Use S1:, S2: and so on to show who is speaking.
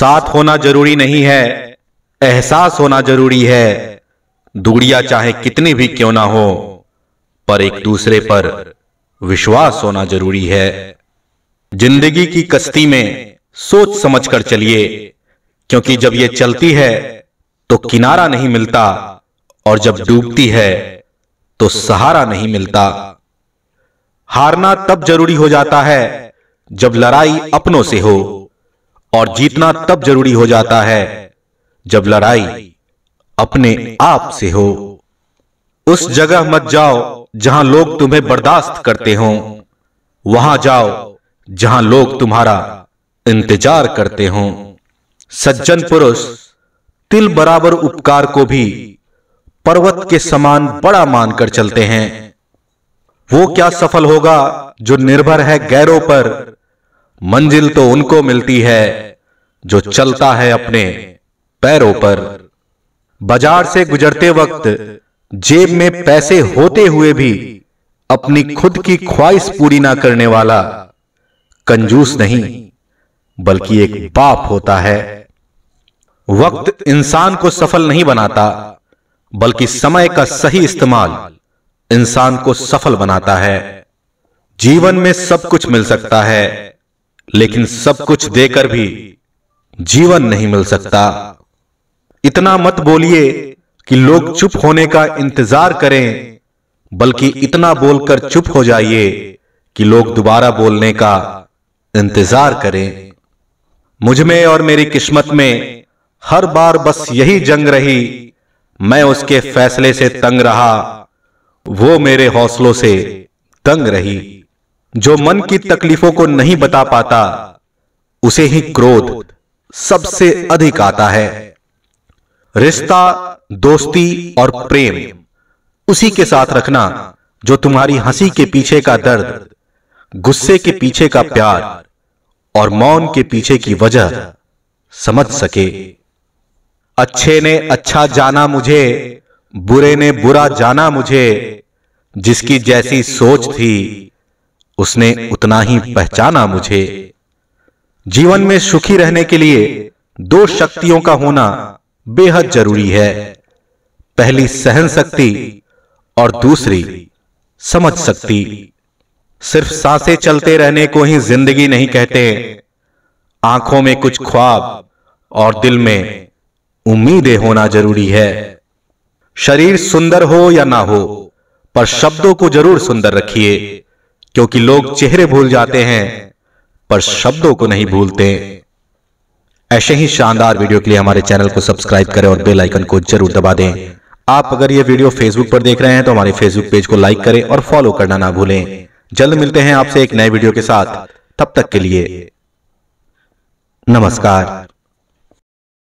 S1: साथ होना जरूरी नहीं है एहसास होना जरूरी है दूरियां चाहे कितनी भी क्यों ना हो पर एक दूसरे पर विश्वास होना जरूरी है जिंदगी की कश्ती में सोच समझकर चलिए क्योंकि जब ये चलती है तो किनारा नहीं मिलता और जब डूबती है तो सहारा नहीं मिलता हारना तब जरूरी हो जाता है जब लड़ाई अपनों से हो और जीतना तब जरूरी हो जाता है जब लड़ाई अपने आप से हो उस जगह मत जाओ जहां लोग तुम्हें बर्दाश्त करते हो वहां जाओ जहां लोग तुम्हारा इंतजार करते हो सज्जन पुरुष तिल बराबर उपकार को भी पर्वत के समान बड़ा मानकर चलते हैं वो क्या सफल होगा जो निर्भर है गैरों पर मंजिल तो उनको मिलती है जो चलता है अपने पैरों पर बाजार से गुजरते वक्त जेब में पैसे होते हुए भी अपनी खुद की ख्वाहिश पूरी ना करने वाला कंजूस नहीं बल्कि एक बाप होता है वक्त इंसान को सफल नहीं बनाता बल्कि समय का सही इस्तेमाल इंसान को सफल बनाता है जीवन में सब कुछ मिल सकता है लेकिन सब कुछ देकर भी जीवन नहीं मिल सकता इतना मत बोलिए कि लोग चुप होने का इंतजार करें बल्कि इतना बोलकर चुप हो जाइए कि लोग दोबारा बोलने का इंतजार करें मुझ में और मेरी किस्मत में हर बार बस यही जंग रही मैं उसके फैसले से तंग रहा वो मेरे हौसलों से तंग रही जो मन की तकलीफों को नहीं बता पाता उसे ही क्रोध सबसे अधिक आता है रिश्ता दोस्ती और प्रेम उसी के साथ रखना जो तुम्हारी हंसी के पीछे का दर्द गुस्से के पीछे का प्यार और मौन के पीछे की वजह समझ सके अच्छे ने अच्छा जाना मुझे बुरे ने बुरा जाना मुझे जिसकी जैसी सोच थी उसने उतना ही पहचाना मुझे जीवन में सुखी रहने के लिए दो शक्तियों का होना बेहद जरूरी है पहली सहन शक्ति और दूसरी समझ शक्ति सिर्फ सांसें चलते रहने को ही जिंदगी नहीं कहते आंखों में कुछ ख्वाब और दिल में उम्मीदें होना जरूरी है शरीर सुंदर हो या ना हो पर शब्दों को जरूर सुंदर रखिए क्योंकि लोग चेहरे भूल जाते हैं पर शब्दों को नहीं भूलते ऐसे ही शानदार वीडियो के लिए हमारे चैनल को सब्सक्राइब करें और बेल आइकन को जरूर दबा दें आप अगर ये वीडियो फेसबुक पर देख रहे हैं तो हमारे फेसबुक पेज को लाइक करें और फॉलो करना ना भूलें जल्द मिलते हैं आपसे एक नए वीडियो के साथ तब तक के लिए नमस्कार